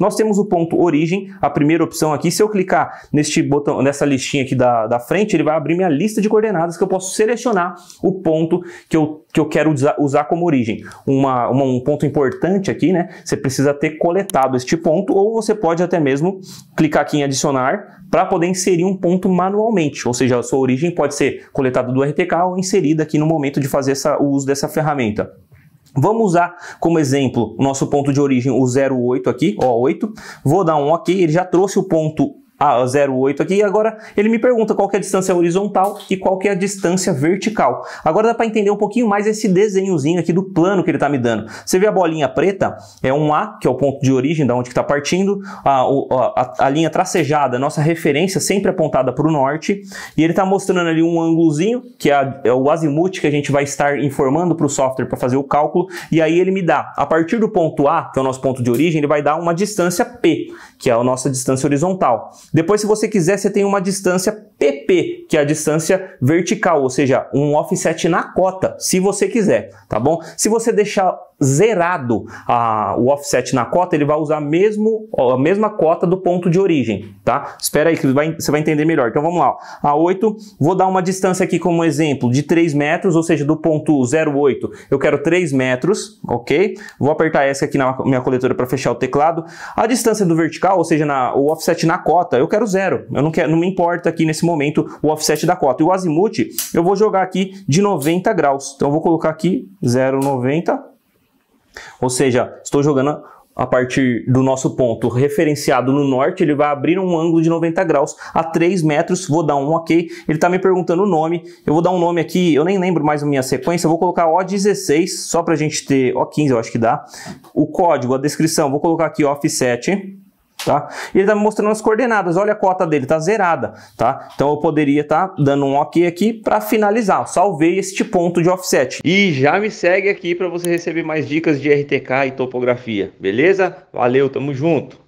nós temos o ponto origem, a primeira opção aqui. Se eu clicar neste botão, nessa listinha aqui da, da frente, ele vai abrir minha lista de coordenadas que eu posso selecionar o ponto que eu, que eu quero usar, como origem. Uma, uma, um ponto importante aqui, né? Você precisa ter coletado este ponto ou você pode até mesmo clicar aqui em adicionar para poder inserir um ponto manualmente, ou seja, a sua origem pode ser coletada do RTK ou inserida aqui no momento de fazer essa, o uso dessa ferramenta. Vamos usar como exemplo nosso ponto de origem, o 08 aqui, ó8. Vou dar um OK, ele já trouxe o ponto a 0,8 aqui. E agora ele me pergunta qual é a distância horizontal e qual é a distância vertical. Agora dá para entender um pouquinho mais esse desenhozinho aqui do plano que ele está me dando. Você vê a bolinha preta? É um A, que é o ponto de origem da onde está partindo. A, a, a, linha tracejada, nossa referência, sempre apontada para o norte. E ele está mostrando ali um ângulozinho, que é, a, é o azimuth que a gente vai estar informando para o software para fazer o cálculo. E aí ele me dá, a partir do ponto A, que é o nosso ponto de origem, ele vai dar uma distância P, que é a nossa distância horizontal. Depois, se você quiser, você tem uma distância PP, que é a distância vertical, ou seja, um offset na cota, se você quiser, tá bom? Se você deixar zerado a, o offset na cota, ele vai usar mesmo, a mesma cota do ponto de origem, tá? Espera aí que vai, você vai entender melhor. Então vamos lá. A 8, vou dar uma distância aqui como exemplo de 3 metros, ou seja, do ponto 08 eu quero 3 metros, ok? Vou apertar essa aqui na minha coletora para fechar o teclado. A distância do vertical, ou seja, na, o offset na cota, eu quero zero. Eu não, quero, não me importa aqui nesse momento o offset da cota. E o azimuth, eu vou jogar aqui de 90 graus. Então eu vou colocar aqui 0,90 ou seja, estou jogando a partir do nosso ponto referenciado no norte, ele vai abrir um ângulo de 90 graus a 3 metros, vou dar um ok, ele está me perguntando o nome, eu vou dar um nome aqui, eu nem lembro mais a minha sequência, vou colocar O16, só para a gente ter O15 eu acho que dá, o código, a descrição, vou colocar aqui offset, Tá? E ele está me mostrando as coordenadas, olha a cota dele, está zerada. Tá? Então eu poderia estar tá dando um OK aqui para finalizar. salvei este ponto de offset. E já me segue aqui para você receber mais dicas de RTK e topografia, beleza? Valeu, tamo junto!